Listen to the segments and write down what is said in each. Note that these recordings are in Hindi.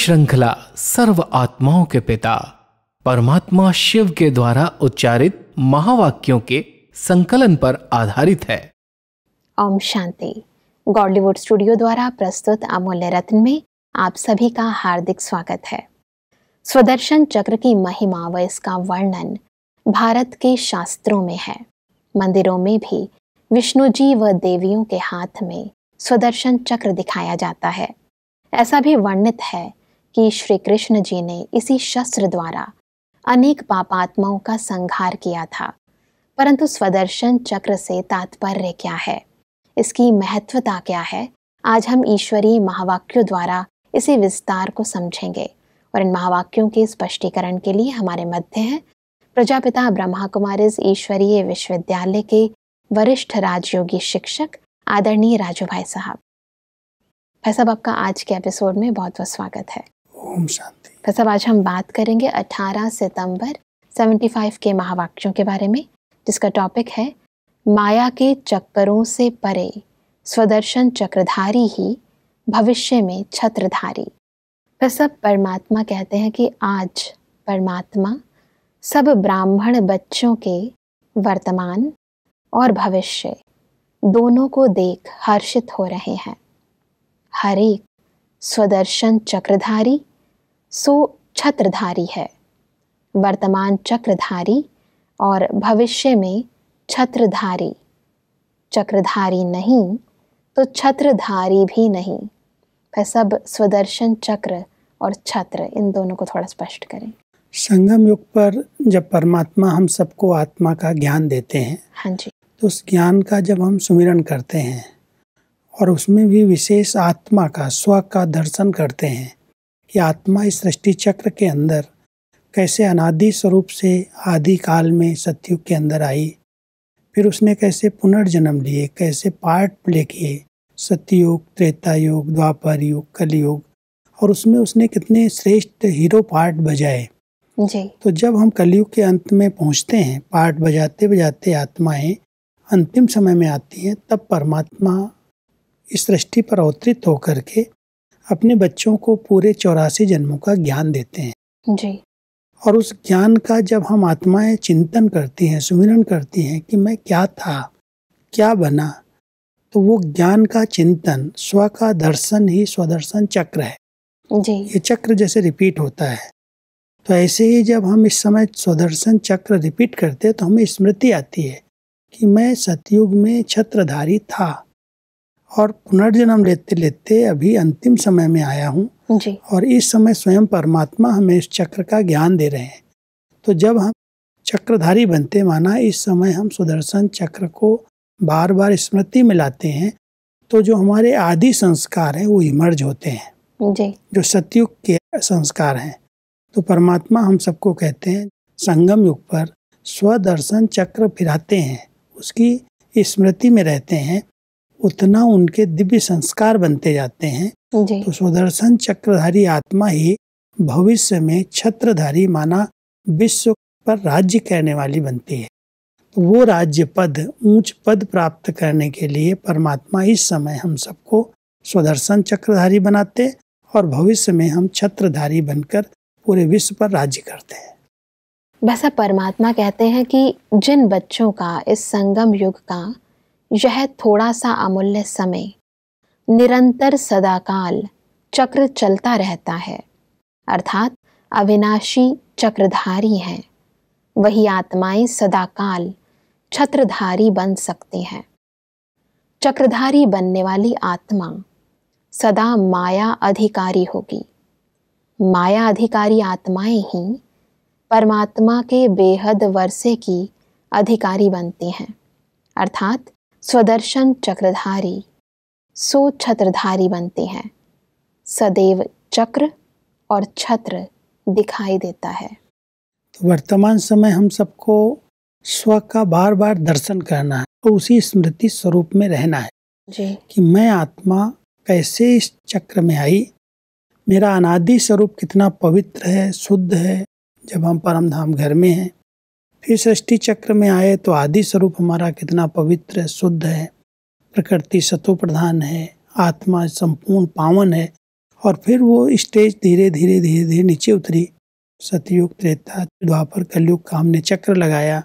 श्रृंखला सर्व आत्माओं के पिता परमात्मा शिव के द्वारा उच्चारित महावाक्यों के संकलन पर आधारित है ओम शांति गॉलीवुड स्टूडियो द्वारा प्रस्तुत अमूल्य रत्न में आप सभी का हार्दिक स्वागत है स्वदर्शन चक्र की महिमा व इसका वर्णन भारत के शास्त्रों में है मंदिरों में भी विष्णु जी व देवियों के हाथ में स्वदर्शन चक्र दिखाया जाता है ऐसा भी वर्णित है कि श्री कृष्ण जी ने इसी शस्त्र द्वारा अनेक पापात्माओं का संहार किया था परंतु स्वदर्शन चक्र से तात्पर्य क्या है इसकी महत्वता क्या है आज हम ईश्वरीय महावाक्यों द्वारा इसे विस्तार को समझेंगे और इन महावाक्यों के स्पष्टीकरण के लिए हमारे मध्य हैं प्रजापिता ब्रह्मा कुमारी ईश्वरीय विश्वविद्यालय के वरिष्ठ राजयोगी शिक्षक आदरणीय राजू भाई साहब भाई साहब आपका आज के एपिसोड में बहुत बहुत स्वागत है ओम शांति सब आज हम बात करेंगे 18 सितंबर 75 के महावाक्यों के बारे में जिसका टॉपिक है माया के चक्करों से परे स्वदर्शन चक्रधारी ही भविष्य में छत्रधारी सब परमात्मा कहते हैं कि आज परमात्मा सब ब्राह्मण बच्चों के वर्तमान और भविष्य दोनों को देख हर्षित हो रहे हैं हर एक स्वदर्शन चक्रधारी सो छत्रधारी है वर्तमान चक्रधारी और भविष्य में छत्रधारी चक्रधारी नहीं तो छत्रधारी भी नहीं वह सब स्वदर्शन चक्र और छत्र इन दोनों को थोड़ा स्पष्ट करें संगम युग पर जब परमात्मा हम सबको आत्मा का ज्ञान देते हैं हाँ जी तो उस ज्ञान का जब हम सुमिरन करते हैं और उसमें भी विशेष आत्मा का स्व का दर्शन करते हैं कि आत्मा इस सृष्टि चक्र के अंदर कैसे अनादि स्वरूप से आदि काल में सत्युग के अंदर आई फिर उसने कैसे पुनर्जन्म लिए कैसे पार्ट प्ले किए सत्ययुग त्रेता युग द्वापर युग कलयुग और उसमें उसने कितने श्रेष्ठ हीरो पार्ट बजाए जी तो जब हम कलयुग के अंत में पहुंचते हैं पार्ट बजाते बजाते आत्माएं अंतिम समय में आती हैं तब परमात्मा इस सृष्टि पर अवतरित होकर के अपने बच्चों को पूरे चौरासी जन्मों का ज्ञान देते हैं जी और उस ज्ञान का जब हम आत्माएं चिंतन करती हैं सुमिरन करती हैं कि मैं क्या था क्या बना तो वो ज्ञान का चिंतन स्व का दर्शन ही स्वदर्शन चक्र है जी ये चक्र जैसे रिपीट होता है तो ऐसे ही जब हम इस समय स्वदर्शन चक्र रिपीट करते हैं तो हमें स्मृति आती है कि मैं सतयुग में छत्रधारी था और पुनर्जन्म लेते लेते अभी अंतिम समय में आया हूँ और इस समय स्वयं परमात्मा हमें इस चक्र का ज्ञान दे रहे हैं तो जब हम चक्रधारी बनते माना इस समय हम सुदर्शन चक्र को बार बार स्मृति में लाते हैं तो जो हमारे आदि संस्कार हैं वो इमर्ज होते हैं जी। जो सतयुग के संस्कार हैं तो परमात्मा हम सबको कहते हैं संगम युग पर स्वदर्शन चक्र फिराते हैं उसकी स्मृति में रहते हैं उतना उनके दिव्य संस्कार बनते जाते हैं तो सुदर्शन चक्रधारी आत्मा ही भविष्य में छत्रधारी माना विश्व पर राज्य करने वाली बनती है तो वो राज्य पद ऊंच पद प्राप्त करने के लिए परमात्मा इस समय हम सबको स्वदर्शन चक्रधारी बनाते और भविष्य में हम छत्रधारी बनकर पूरे विश्व पर राज्य करते हैं वैसा परमात्मा कहते हैं कि जिन बच्चों का इस संगम युग का यह थोड़ा सा अमूल्य समय निरंतर सदाकाल चक्र चलता रहता है अर्थात अविनाशी चक्रधारी हैं वही आत्माएं सदाकाल छत्रधारी बन सकती हैं चक्रधारी बनने वाली आत्मा सदा माया अधिकारी होगी माया अधिकारी आत्माएं ही परमात्मा के बेहद वर्षे की अधिकारी बनती हैं अर्थात स्वदर्शन चक्रधारी सो छत्रधारी बनते हैं सदैव चक्र और छत्र दिखाई देता है तो वर्तमान समय हम सबको स्व का बार बार दर्शन करना है और तो उसी स्मृति स्वरूप में रहना है जी कि मैं आत्मा कैसे इस चक्र में आई मेरा अनादि स्वरूप कितना पवित्र है शुद्ध है जब हम परम धाम घर में हैं फिर सृष्टि चक्र में आए तो आदि स्वरूप हमारा कितना पवित्र शुद्ध है प्रकृति सतो प्रधान है आत्मा संपूर्ण पावन है और फिर वो स्टेज धीरे धीरे धीरे धीरे नीचे उतरी सतयुग त्रेता द्वापर कलयुग का हमने चक्र लगाया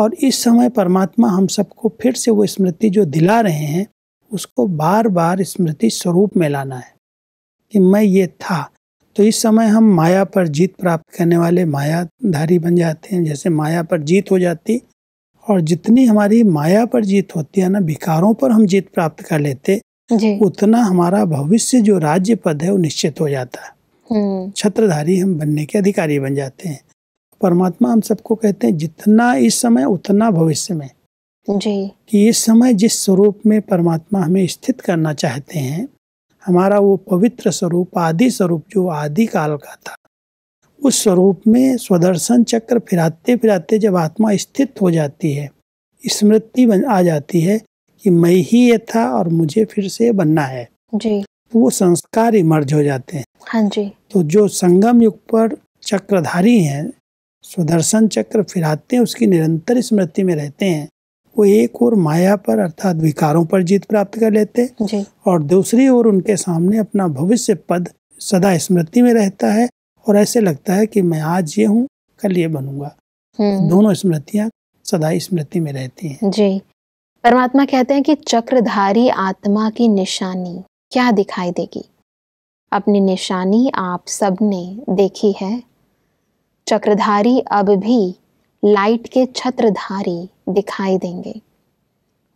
और इस समय परमात्मा हम सबको फिर से वो स्मृति जो दिला रहे हैं उसको बार बार स्मृति स्वरूप में लाना है कि मैं ये था तो इस समय हम माया पर जीत प्राप्त करने वाले मायाधारी बन जाते हैं जैसे माया पर जीत हो जाती और जितनी हमारी माया पर जीत होती है ना विकारों पर हम जीत प्राप्त कर लेते उतना हमारा भविष्य जो राज्य पद है वो निश्चित हो जाता है हम्म। छत्रधारी हम बनने के अधिकारी बन जाते हैं परमात्मा हम सबको कहते हैं जितना इस समय उतना भविष्य में जी कि इस समय जिस स्वरूप में परमात्मा हमें स्थित करना चाहते हैं हमारा वो पवित्र स्वरूप आदि स्वरूप जो आदि काल का था उस स्वरूप में स्वदर्शन चक्र फिराते फिराते जब आत्मा स्थित हो जाती है स्मृति बन आ जाती है कि मैं ही ये था और मुझे फिर से बनना है जी वो संस्कार इमर्ज हो जाते हैं हाँ जी तो जो संगम युग पर चक्रधारी हैं स्वदर्शन चक्र फिराते हैं उसकी निरंतर स्मृति में रहते हैं वो एक और माया पर अर्थात विकारों पर जीत प्राप्त कर लेते हैं और दूसरी ओर उनके सामने अपना भविष्य पद सदा स्मृति में रहता है और ऐसे लगता है कि मैं आज ये हूँ कल ये बनूंगा हम्म। दोनों स्मृतियाँ सदा स्मृति में रहती हैं जी परमात्मा कहते हैं कि चक्रधारी आत्मा की निशानी क्या दिखाई देगी अपनी निशानी आप सबने देखी है चक्रधारी अब भी लाइट के छत्रधारी दिखाई देंगे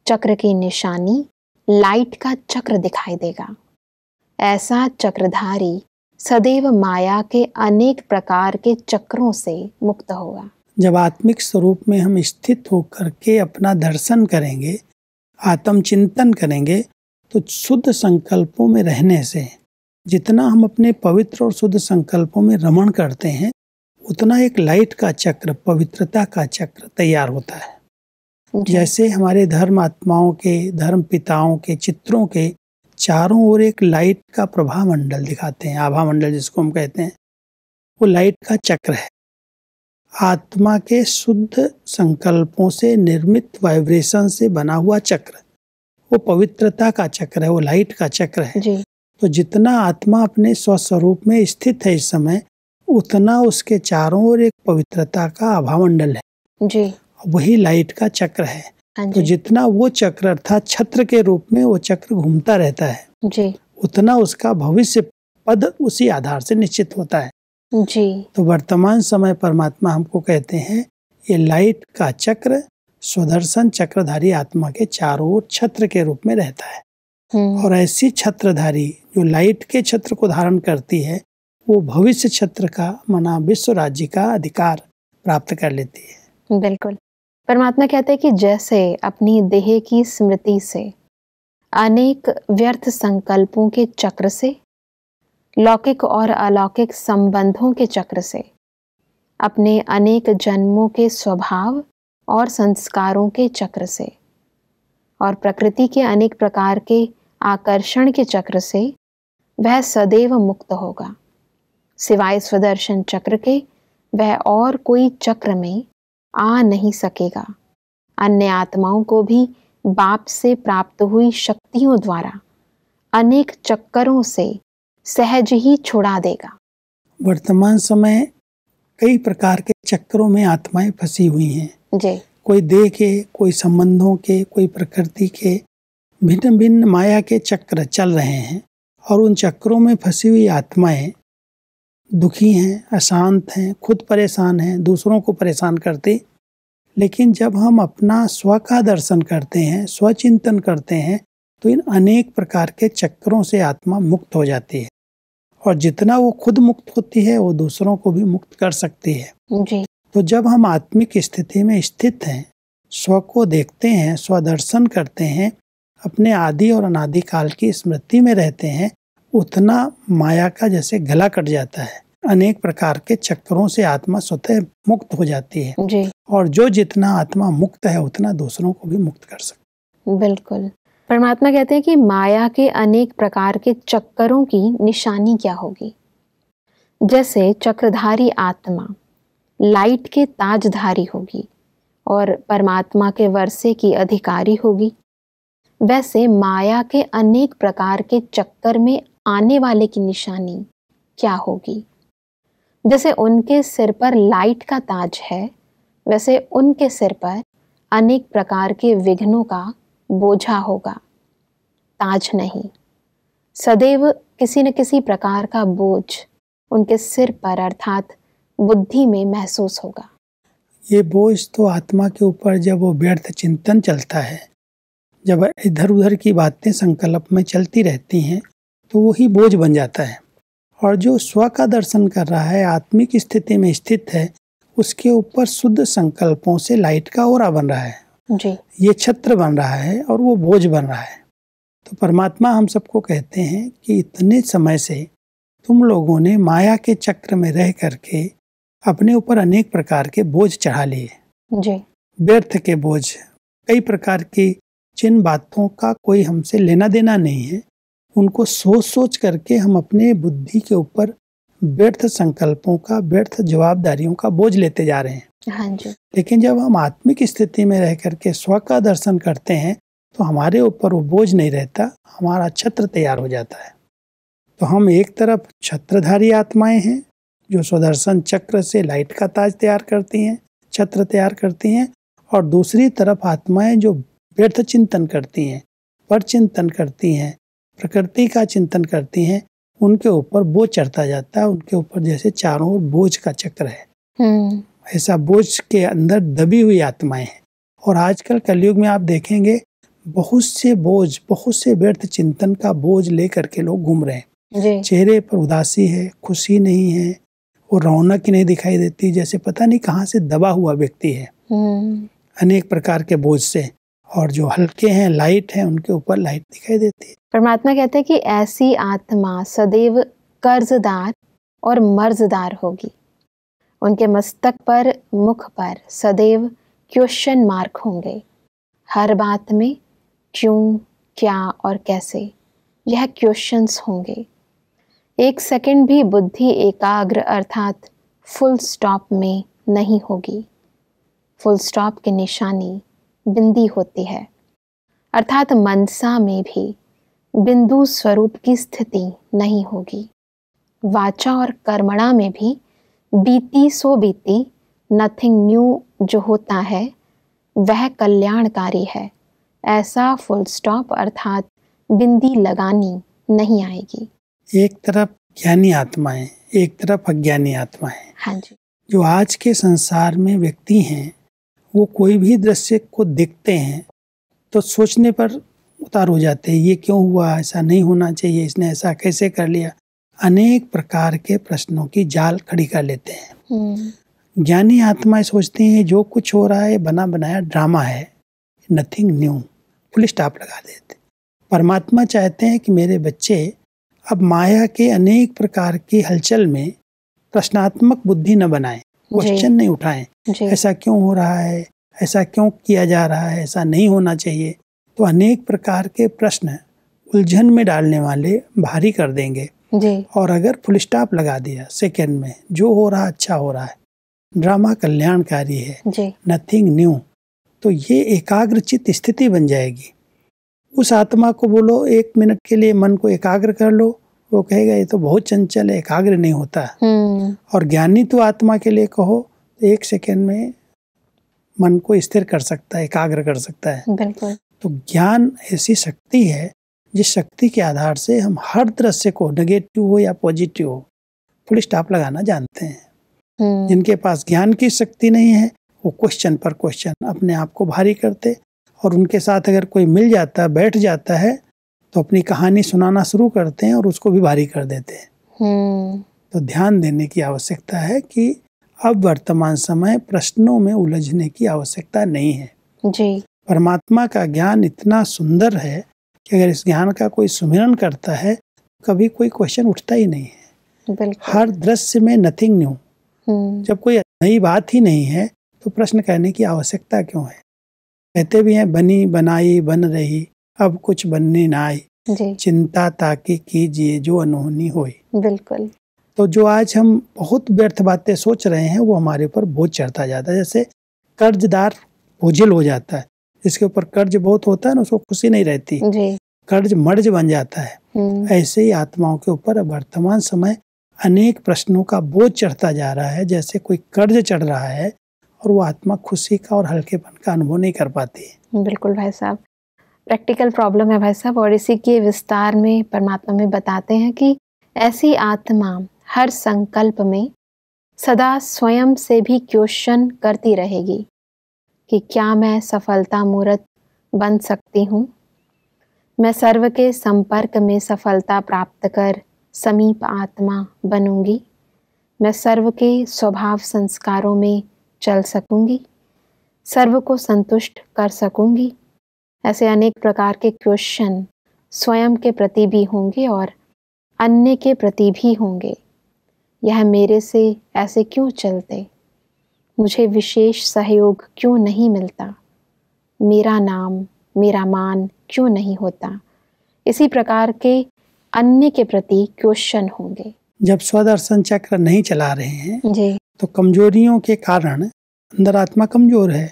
चक्र की निशानी लाइट का चक्र दिखाई देगा ऐसा चक्रधारी सदैव माया के अनेक प्रकार के चक्रों से मुक्त होगा जब आत्मिक स्वरूप में हम स्थित होकर के अपना दर्शन करेंगे आत्मचिंतन करेंगे तो शुद्ध संकल्पों में रहने से जितना हम अपने पवित्र और शुद्ध संकल्पों में रमण करते हैं उतना एक लाइट का चक्र पवित्रता का चक्र तैयार होता है जैसे हमारे धर्म आत्माओं के धर्म पिताओं के चित्रों के चारों ओर एक लाइट का प्रभा मंडल दिखाते हैं आभा मंडल जिसको हम कहते हैं वो लाइट का चक्र है आत्मा के शुद्ध संकल्पों से निर्मित वाइब्रेशन से बना हुआ चक्र वो पवित्रता का चक्र है वो लाइट का चक्र है जी। तो जितना आत्मा अपने स्वस्वरूप में स्थित है इस समय उतना उसके चारों ओर एक पवित्रता का आभा मंडल है जी वही लाइट का चक्र है हाँ तो जितना वो चक्र अर्थात छत्र के रूप में वो चक्र घूमता रहता है जी उतना उसका भविष्य पद उसी आधार से निश्चित होता है जी तो वर्तमान समय परमात्मा हमको कहते हैं ये लाइट का चक्र स्वदर्शन चक्रधारी आत्मा के चारों ओर छत्र के रूप में रहता है हम्म। और ऐसी छत्रधारी जो लाइट के छत्र को धारण करती है वो भविष्य छत्र का मना विश्व राज्य का अधिकार प्राप्त कर लेती है बिल्कुल परमात्मा कहते हैं कि जैसे अपनी देह की स्मृति से अनेक व्यर्थ संकल्पों के चक्र से लौकिक और अलौकिक संबंधों के चक्र से अपने अनेक जन्मों के स्वभाव और संस्कारों के चक्र से और प्रकृति के अनेक प्रकार के आकर्षण के चक्र से वह सदैव मुक्त होगा सिवाय स्वदर्शन चक्र के वह और कोई चक्र में आ नहीं सकेगा अन्य आत्माओं को भी बाप से प्राप्त हुई शक्तियों द्वारा अनेक चक्करों से सहज ही छुड़ा देगा वर्तमान समय कई प्रकार के चक्करों में आत्माएं फंसी हुई हैं जी कोई देह के कोई संबंधों के कोई प्रकृति के भिन्न भिन्न माया के चक्र चल रहे हैं और उन चक्रों में फंसी हुई आत्माएं दुखी हैं अशांत हैं खुद परेशान हैं दूसरों को परेशान करते लेकिन जब हम अपना स्व का दर्शन करते हैं स्वचिंतन करते हैं तो इन अनेक प्रकार के चक्रों से आत्मा मुक्त हो जाती है और जितना वो खुद मुक्त होती है वो दूसरों को भी मुक्त कर सकती है जी। तो जब हम आत्मिक स्थिति में स्थित हैं स्व को देखते हैं स्वदर्शन करते हैं अपने आदि और अनादि काल की स्मृति में रहते हैं उतना माया का जैसे गला कट जाता है अनेक प्रकार के चक्करों से आत्मा स्वतः मुक्त हो जाती है जी। और जो जितना आत्मा मुक्त है उतना दूसरों को भी मुक्त कर सकते बिल्कुल परमात्मा कहते हैं कि माया के अनेक प्रकार के चक्करों की निशानी क्या होगी जैसे चक्रधारी आत्मा लाइट के ताजधारी होगी और परमात्मा के वर्षे की अधिकारी होगी वैसे माया के अनेक प्रकार के चक्कर में आने वाले की निशानी क्या होगी जैसे उनके सिर पर लाइट का ताज है वैसे उनके सिर पर अनेक प्रकार के विघ्नों का बोझा होगा ताज नहीं सदैव किसी न किसी प्रकार का बोझ उनके सिर पर अर्थात बुद्धि में महसूस होगा ये बोझ तो आत्मा के ऊपर जब वो व्यर्थ चिंतन चलता है जब इधर उधर की बातें संकल्प में चलती रहती हैं तो वही बोझ बन जाता है और जो स्व का दर्शन कर रहा है आत्मिक स्थिति में स्थित है उसके ऊपर शुद्ध संकल्पों से लाइट का ओरा बन रहा है जी ये छत्र बन रहा है और वो बोझ बन रहा है तो परमात्मा हम सबको कहते हैं कि इतने समय से तुम लोगों ने माया के चक्र में रह करके अपने ऊपर अनेक प्रकार के बोझ चढ़ा लिए जी व्यर्थ के बोझ कई प्रकार की जिन बातों का कोई हमसे लेना देना नहीं है उनको सोच सोच करके हम अपने बुद्धि के ऊपर व्यर्थ संकल्पों का व्यर्थ जवाबदारियों का बोझ लेते जा रहे हैं हाँ जी लेकिन जब हम आत्मिक स्थिति में रह करके स्व का दर्शन करते हैं तो हमारे ऊपर वो बोझ नहीं रहता हमारा छत्र तैयार हो जाता है तो हम एक तरफ छत्रधारी आत्माएं हैं जो स्वदर्शन चक्र से लाइट का ताज तैयार करती हैं छत्र तैयार करती हैं और दूसरी तरफ आत्माएं जो व्यर्थ चिंतन करती हैं पर चिंतन करती हैं प्रकृति का चिंतन करती हैं उनके ऊपर बोझ चढ़ता जाता है उनके ऊपर जैसे चारों ओर बोझ का चक्र है हम्म। ऐसा बोझ के अंदर दबी हुई आत्माएं हैं और आजकल कलयुग में आप देखेंगे बहुत से बोझ बहुत से व्यर्थ चिंतन का बोझ लेकर के लोग घूम रहे हैं चेहरे पर उदासी है खुशी नहीं है वो रौनक ही नहीं दिखाई देती जैसे पता नहीं कहाँ से दबा हुआ व्यक्ति है हम्म। अनेक प्रकार के बोझ से और जो हल्के हैं लाइट हैं उनके ऊपर लाइट दिखाई देती है परमात्मा कहते हैं कि ऐसी आत्मा सदैव कर्जदार और मर्जदार होगी उनके मस्तक पर मुख पर सदैव क्वेश्चन मार्क होंगे हर बात में क्यों क्या और कैसे यह क्वेश्चंस होंगे एक सेकंड भी बुद्धि एकाग्र अर्थात फुल स्टॉप में नहीं होगी फुल स्टॉप की निशानी बिंदी होती है अर्थात मनसा में भी बिंदु स्वरूप की स्थिति नहीं होगी वाचा और कर्मणा में भी बीती सो बीती नथिंग न्यू जो होता है वह कल्याणकारी है ऐसा फुल स्टॉप अर्थात बिंदी लगानी नहीं आएगी एक तरफ ज्ञानी आत्माएं एक तरफ अज्ञानी आत्माएं हाँ जी जो आज के संसार में व्यक्ति हैं वो कोई भी दृश्य को देखते हैं तो सोचने पर उतार हो जाते हैं ये क्यों हुआ ऐसा नहीं होना चाहिए इसने ऐसा कैसे कर लिया अनेक प्रकार के प्रश्नों की जाल खड़ी कर लेते हैं हम्म। ज्ञानी आत्माएं सोचती हैं जो कुछ हो रहा है बना बनाया ड्रामा है नथिंग न्यू फुल स्टॉप लगा देते परमात्मा चाहते हैं कि मेरे बच्चे अब माया के अनेक प्रकार की हलचल में प्रश्नात्मक बुद्धि न बनाएं क्वेश्चन नहीं उठाएं ऐसा क्यों हो रहा है ऐसा क्यों किया जा रहा है ऐसा नहीं होना चाहिए तो अनेक प्रकार के प्रश्न उलझन में डालने वाले भारी कर देंगे जी। और अगर फुल स्टॉप लगा दिया सेकेंड में जो हो रहा अच्छा हो रहा है ड्रामा कल्याणकारी है नथिंग न्यू तो ये एकाग्रचित स्थिति बन जाएगी उस आत्मा को बोलो एक मिनट के लिए मन को एकाग्र कर लो वो कहेगा ये तो बहुत चंचल है एकाग्र नहीं होता हम्म। और ज्ञानी तो आत्मा के लिए कहो एक सेकेंड में मन को स्थिर कर सकता है एकाग्र कर सकता है तो ज्ञान ऐसी शक्ति है जिस शक्ति के आधार से हम हर दृश्य को नेगेटिव हो या पॉजिटिव हो फुल स्टॉप लगाना जानते हैं हम्म। जिनके पास ज्ञान की शक्ति नहीं है वो क्वेश्चन पर क्वेश्चन अपने आप को भारी करते और उनके साथ अगर कोई मिल जाता बैठ जाता है तो अपनी कहानी सुनाना शुरू करते हैं और उसको भी भारी कर देते हैं हम्म। तो ध्यान देने की आवश्यकता है कि अब वर्तमान समय प्रश्नों में उलझने की आवश्यकता नहीं है जी परमात्मा का ज्ञान इतना सुंदर है कि अगर इस ज्ञान का कोई सुमिरन करता है कभी कोई क्वेश्चन उठता ही नहीं है हर दृश्य में नथिंग न्यू हम्म। जब कोई नई बात ही नहीं है तो प्रश्न करने की आवश्यकता क्यों है कहते भी हैं बनी बनाई बन रही अब कुछ बनने ना आई चिंता ताकि कीजिए जो अनहोनी हो बिल्कुल तो जो आज हम बहुत व्यर्थ बातें सोच रहे हैं वो हमारे ऊपर बोझ चढ़ता जाता है जैसे कर्जदार बोझिल हो जाता है जिसके ऊपर कर्ज बहुत होता है ना उसको खुशी नहीं रहती कर्ज मर्ज बन जाता है हम्म। ऐसे ही आत्माओं के ऊपर वर्तमान समय अनेक प्रश्नों का बोझ चढ़ता जा रहा है जैसे कोई कर्ज चढ़ रहा है और वो आत्मा खुशी का और हल्केपन का अनुभव नहीं कर पाती है बिल्कुल भाई साहब प्रैक्टिकल प्रॉब्लम है भाई साहब और इसी के विस्तार में परमात्मा में बताते हैं कि ऐसी आत्मा हर संकल्प में सदा स्वयं से भी क्वेश्चन करती रहेगी कि क्या मैं सफलता मूर्त बन सकती हूँ मैं सर्व के संपर्क में सफलता प्राप्त कर समीप आत्मा बनूंगी मैं सर्व के स्वभाव संस्कारों में चल सकूंगी सर्व को संतुष्ट कर सकूंगी ऐसे अनेक प्रकार के क्वेश्चन स्वयं के प्रति भी होंगे और अन्य के प्रति भी होंगे यह मेरे से ऐसे क्यों चलते मुझे विशेष सहयोग क्यों नहीं मिलता मेरा नाम मेरा मान क्यों नहीं होता इसी प्रकार के अन्य के प्रति क्वेश्चन होंगे जब स्वदर्शन चक्र नहीं चला रहे हैं जी तो कमजोरियों के कारण अंदर आत्मा कमजोर है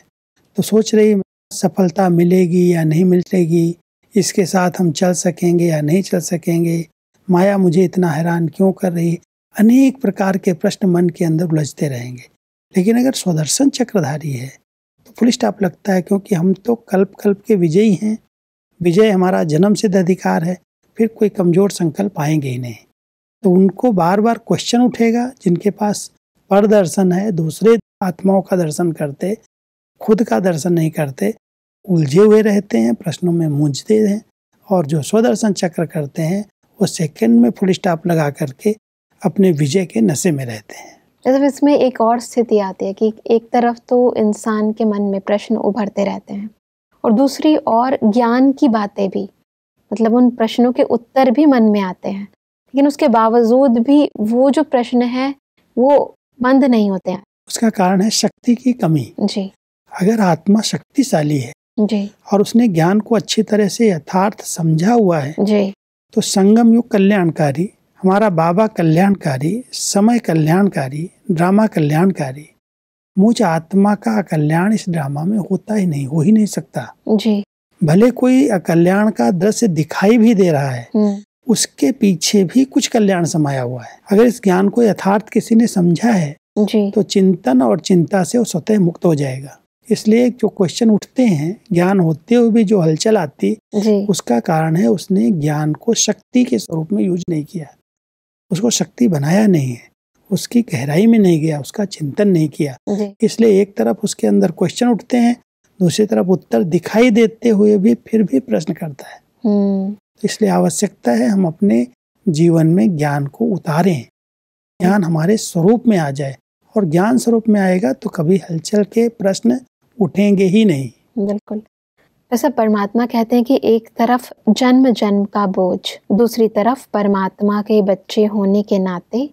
तो सोच रही सफलता मिलेगी या नहीं मिलेगी इसके साथ हम चल सकेंगे या नहीं चल सकेंगे माया मुझे इतना हैरान क्यों कर रही अनेक प्रकार के प्रश्न मन के अंदर उलझते रहेंगे लेकिन अगर स्वदर्शन चक्रधारी है तो फुल स्टॉप लगता है क्योंकि हम तो कल्प कल्प के विजयी हैं विजय हमारा जन्म सिद्ध अधिकार है फिर कोई कमज़ोर संकल्प आएंगे ही नहीं तो उनको बार बार क्वेश्चन उठेगा जिनके पास पर दर्शन है दूसरे आत्माओं का दर्शन करते खुद का दर्शन नहीं करते उलझे हुए रहते हैं प्रश्नों में मूंझते हैं और जो स्वदर्शन चक्र करते हैं वो सेकंड में फुल स्टॉप लगा करके अपने विजय के नशे में रहते हैं मतलब इसमें एक और स्थिति आती है कि एक तरफ तो इंसान के मन में प्रश्न उभरते रहते हैं और दूसरी और ज्ञान की बातें भी मतलब उन प्रश्नों के उत्तर भी मन में आते हैं लेकिन उसके बावजूद भी वो जो प्रश्न है वो बंद नहीं होते हैं उसका कारण है शक्ति की कमी जी अगर आत्मा शक्तिशाली है जी और उसने ज्ञान को अच्छी तरह से यथार्थ समझा हुआ है जी तो संगम युग कल्याणकारी हमारा बाबा कल्याणकारी समय कल्याणकारी ड्रामा कल्याणकारी मुझ आत्मा का अकल्याण इस ड्रामा में होता ही नहीं हो ही नहीं सकता जी भले कोई अकल्याण का दृश्य दिखाई भी दे रहा है हम्म। उसके पीछे भी कुछ कल्याण समाया हुआ है अगर इस ज्ञान को यथार्थ किसी ने समझा है जी तो चिंतन और चिंता से वो स्वतः मुक्त हो जाएगा इसलिए जो क्वेश्चन उठते हैं ज्ञान होते हुए भी जो हलचल आती उसका कारण है उसने ज्ञान को शक्ति के स्वरूप में यूज नहीं किया उसको शक्ति बनाया नहीं है उसकी गहराई में नहीं गया उसका चिंतन नहीं किया इसलिए एक तरफ उसके अंदर क्वेश्चन उठते हैं दूसरी तरफ उत्तर दिखाई देते हुए भी फिर भी प्रश्न करता है हम्म। इसलिए आवश्यकता है हम अपने जीवन में ज्ञान को उतारें ज्ञान हमारे स्वरूप में आ जाए और ज्ञान स्वरूप में आएगा तो कभी हलचल के प्रश्न उठेंगे ही नहीं बिल्कुल ऐसा तो परमात्मा कहते हैं कि एक तरफ जन्म जन्म का बोझ दूसरी तरफ परमात्मा के बच्चे होने के नाते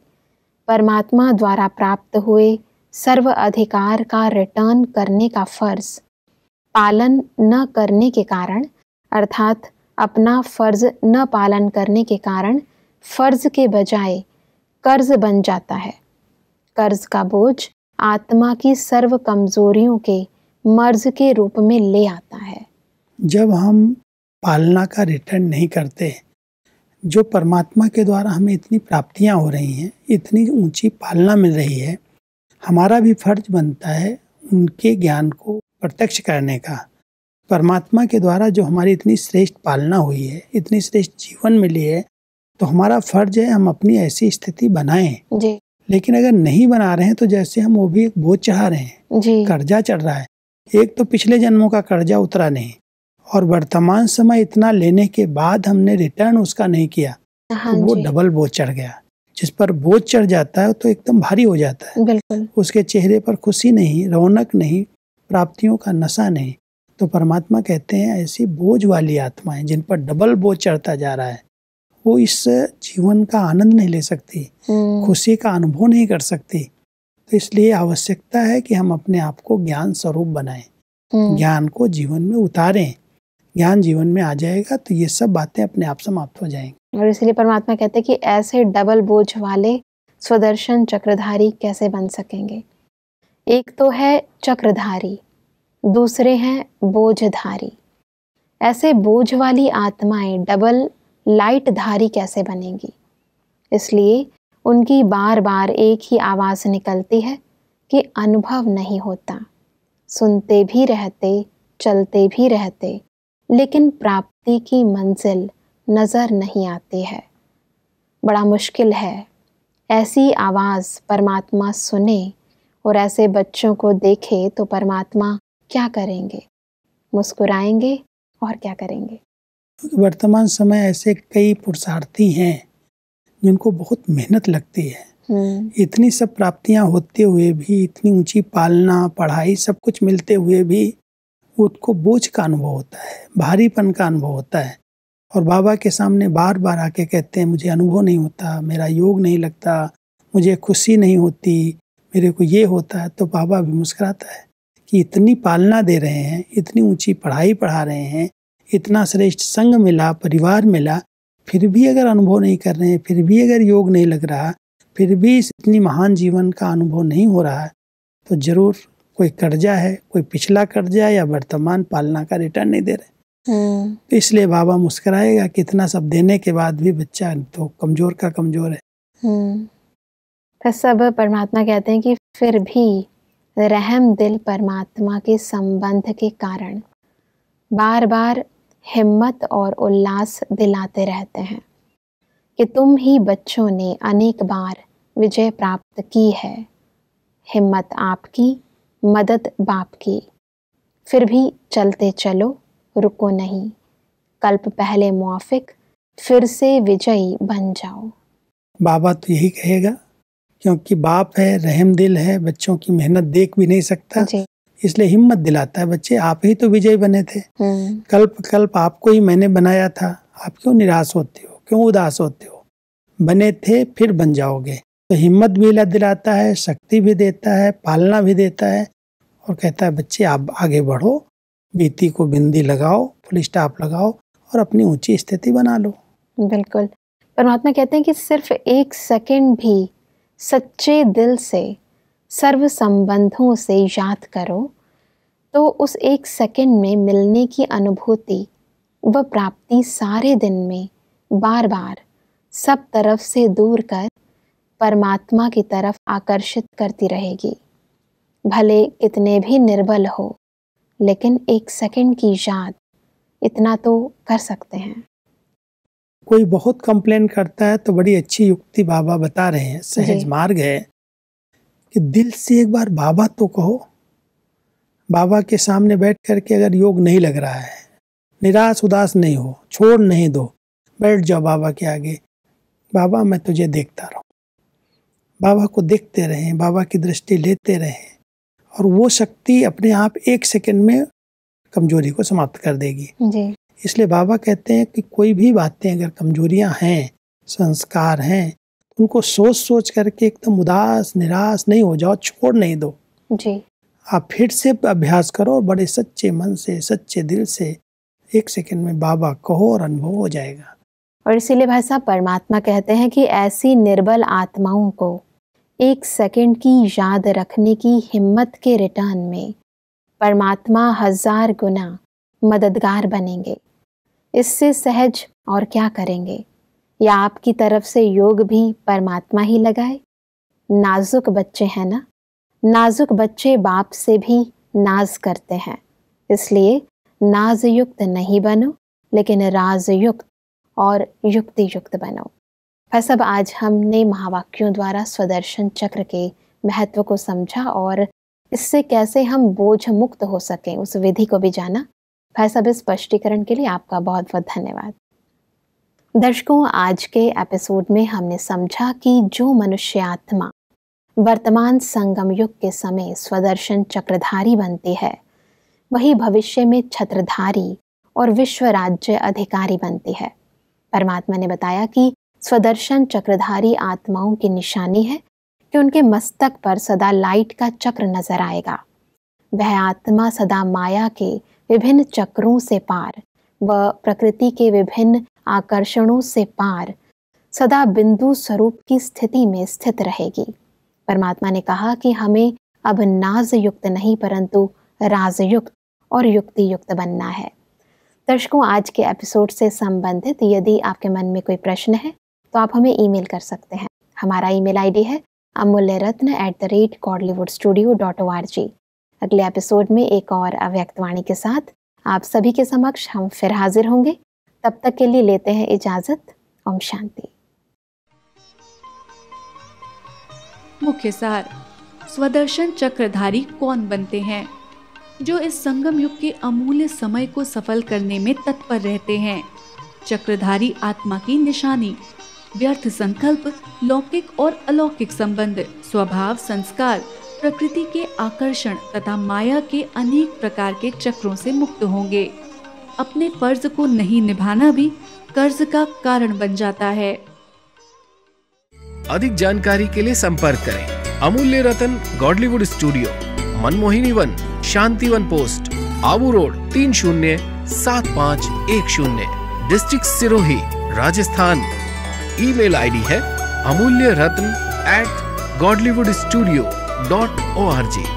परमात्मा द्वारा प्राप्त हुए सर्व अधिकार का रिटर्न करने का फर्ज पालन न करने के कारण अर्थात अपना फर्ज न पालन करने के कारण फर्ज के बजाय कर्ज बन जाता है कर्ज का बोझ आत्मा की सर्व कमजोरियों के मर्ज के रूप में ले आता है जब हम पालना का रिटर्न नहीं करते जो परमात्मा के द्वारा हमें इतनी प्राप्तियाँ हो रही हैं इतनी ऊंची पालना मिल रही है हमारा भी फर्ज बनता है उनके ज्ञान को प्रत्यक्ष करने का परमात्मा के द्वारा जो हमारी इतनी श्रेष्ठ पालना हुई है इतनी श्रेष्ठ जीवन मिली है तो हमारा फर्ज है हम अपनी ऐसी स्थिति बनाएं जी लेकिन अगर नहीं बना रहे हैं तो जैसे हम वो भी एक बोझ चढ़ा रहे हैं कर्जा चढ़ रहा है एक तो पिछले जन्मों का कर्जा उतरा नहीं और वर्तमान समय इतना लेने के बाद हमने रिटर्न उसका नहीं किया तो हाँ वो डबल बोझ चढ़ गया जिस पर बोझ चढ़ जाता है तो एकदम भारी हो जाता है बिल्कुल उसके चेहरे पर खुशी नहीं रौनक नहीं प्राप्तियों का नशा नहीं तो परमात्मा कहते हैं ऐसी बोझ वाली आत्माएं जिन पर डबल बोझ चढ़ता जा रहा है वो इस जीवन का आनंद नहीं ले सकती हम्म। खुशी का अनुभव नहीं कर सकती तो इसलिए आवश्यकता है कि हम अपने आप को ज्ञान स्वरूप बनाएं हम्म। ज्ञान को जीवन में उतारें ज्ञान जीवन में आ जाएगा तो ये सब बातें अपने आप समाप्त हो जाएंगी और इसलिए परमात्मा कहते हैं कि ऐसे डबल बोझ वाले स्वदर्शन चक्रधारी कैसे बन सकेंगे एक तो है चक्रधारी दूसरे हैं बोझधारी ऐसे बोझ वाली आत्माएं डबल लाइट धारी कैसे बनेंगी इसलिए उनकी बार बार एक ही आवाज़ निकलती है कि अनुभव नहीं होता सुनते भी रहते चलते भी रहते लेकिन प्राप्ति की मंजिल नज़र नहीं आती है बड़ा मुश्किल है ऐसी आवाज़ परमात्मा सुने और ऐसे बच्चों को देखे तो परमात्मा क्या करेंगे मुस्कुराएंगे और क्या करेंगे वर्तमान समय ऐसे कई पुरुषार्थी हैं जिनको बहुत मेहनत लगती है हम्म। इतनी सब प्राप्तियां होते हुए भी इतनी ऊंची पालना पढ़ाई सब कुछ मिलते हुए भी उसको बोझ का अनुभव होता है भारीपन का अनुभव होता है और बाबा के सामने बार बार आके कहते हैं मुझे अनुभव नहीं होता मेरा योग नहीं लगता मुझे खुशी नहीं होती मेरे को ये होता है तो बाबा भी मुस्कराता है कि इतनी पालना दे रहे हैं इतनी ऊंची पढ़ाई पढ़ा रहे हैं इतना श्रेष्ठ संग मिला परिवार मिला फिर भी अगर अनुभव नहीं कर रहे हैं फिर भी अगर योग नहीं लग रहा फिर भी इस इतनी महान जीवन का अनुभव नहीं हो रहा है तो ज़रूर कोई कर्जा है कोई पिछला कर्जा या वर्तमान पालना का रिटर्न नहीं दे रहे हम्म। तो इसलिए बाबा मुस्कराएगा कितना सब देने के बाद भी बच्चा तो कमज़ोर का कमज़ोर है हम्म। तो सब परमात्मा कहते हैं कि फिर भी रहम दिल परमात्मा के संबंध के कारण बार बार हिम्मत और उल्लास दिलाते रहते हैं कि तुम ही बच्चों ने अनेक बार विजय प्राप्त की है हिम्मत आपकी मदद बाप की फिर भी चलते चलो रुको नहीं कल्प पहले मुआफिक फिर से विजयी बन जाओ बाबा तो यही कहेगा क्योंकि बाप है रहम दिल है बच्चों की मेहनत देख भी नहीं सकता इसलिए हिम्मत दिलाता है बच्चे आप ही तो विजय बने थे हम्म। कल्प कल्प आपको ही मैंने बनाया था आप क्यों निराश होते हो क्यों उदास होते हो बने थे फिर बन जाओगे तो हिम्मत भी दिलाता है शक्ति भी देता है पालना भी देता है और कहता है बच्चे आप आगे बढ़ो बीती को बिंदी लगाओ फुल स्टाफ लगाओ और अपनी ऊंची स्थिति बना लो बिल्कुल परमात्मा कहते हैं कि सिर्फ एक सेकंड भी सच्चे दिल से सर्व संबंधों से याद करो तो उस एक सेकंड में मिलने की अनुभूति व प्राप्ति सारे दिन में बार बार सब तरफ से दूर कर परमात्मा की तरफ आकर्षित करती रहेगी भले कितने भी निर्बल हो लेकिन एक सेकंड की याद इतना तो कर सकते हैं कोई बहुत कंप्लेन करता है तो बड़ी अच्छी युक्ति बाबा बता रहे हैं सहज मार्ग है कि दिल से एक बार बाबा तो कहो बाबा के सामने बैठ करके अगर योग नहीं लग रहा है निराश उदास नहीं हो छोड़ नहीं दो बैठ जाओ बाबा के आगे बाबा मैं तुझे देखता रहूं बाबा को देखते रहें बाबा की दृष्टि लेते रहें और वो शक्ति अपने आप एक सेकंड में कमजोरी को समाप्त कर देगी जी। इसलिए बाबा कहते हैं कि कोई भी बातें अगर कमजोरियां हैं संस्कार हैं उनको सोच सोच करके एकदम उदास निराश नहीं हो जाओ छोड़ नहीं दो जी आप फिर से अभ्यास करो और बड़े सच्चे मन से सच्चे दिल से एक सेकंड में बाबा कहो और अनुभव हो जाएगा और इसीलिए भाई साहब परमात्मा कहते हैं कि ऐसी निर्बल आत्माओं को एक सेकंड की याद रखने की हिम्मत के रिटर्न में परमात्मा हजार गुना मददगार बनेंगे इससे सहज और क्या करेंगे या आपकी तरफ से योग भी परमात्मा ही लगाए नाजुक बच्चे हैं ना नाजुक बच्चे बाप से भी नाज करते हैं इसलिए नाजयुक्त नहीं बनो लेकिन राजयुक्त और युक्ति युक्त बनो बस अब आज हमने महावाक्यों द्वारा स्वदर्शन चक्र के महत्व को समझा और इससे कैसे हम बोझ मुक्त हो सकें उस विधि को भी जाना भाई साहब इस स्पष्टीकरण के लिए आपका बहुत बहुत धन्यवाद दर्शकों आज के एपिसोड में हमने समझा कि जो मनुष्य आत्मा वर्तमान संगम युग के समय स्वदर्शन चक्रधारी बनती है वही भविष्य में छत्रधारी और विश्व राज्य अधिकारी बनती है परमात्मा ने बताया कि स्वदर्शन चक्रधारी आत्माओं की निशानी है कि उनके मस्तक पर सदा लाइट का चक्र नजर आएगा वह आत्मा सदा माया के विभिन्न चक्रों से पार व प्रकृति के विभिन्न आकर्षणों से पार सदा बिंदु स्वरूप की स्थिति में स्थित रहेगी परमात्मा ने कहा कि हमें अब नाज युक्त नहीं परंतु राजयुक्त और युक्ति युक्त बनना है दर्शकों आज के एपिसोड से संबंधित यदि आपके मन में कोई प्रश्न है तो आप हमें ईमेल कर सकते हैं हमारा ईमेल आईडी है Amulya Ratna at the rate Godlywood studio dot O R G अगले एपिसोड में एक और अव्यक्तवाणी के साथ आप सभी के समक्ष हम फिर हाजिर होंगे तब तक के लिए लेते हैं इजाज़त ओम शांति मुख्य सार स्वदर्शन चक्रधारी कौन बनते हैं जो इस संगम युग के अमूल्य समय को सफल करने में तत्पर रहते हैं चक्रधारी आत्मा की निशानी व्यर्थ संकल्प लौकिक और अलौकिक संबंध स्वभाव संस्कार प्रकृति के आकर्षण तथा माया के अनेक प्रकार के चक्रों से मुक्त होंगे अपने फर्ज को नहीं निभाना भी कर्ज का कारण बन जाता है अधिक जानकारी के लिए संपर्क करें Amulya Ratan Godlywood studio Manmohini Van Shanti Van post Abu road तीन शून्य सात पाँच एक शून्य district Sirohi Rajasthan email ID है Amulya Ratna at Godlywood studio dot O R ji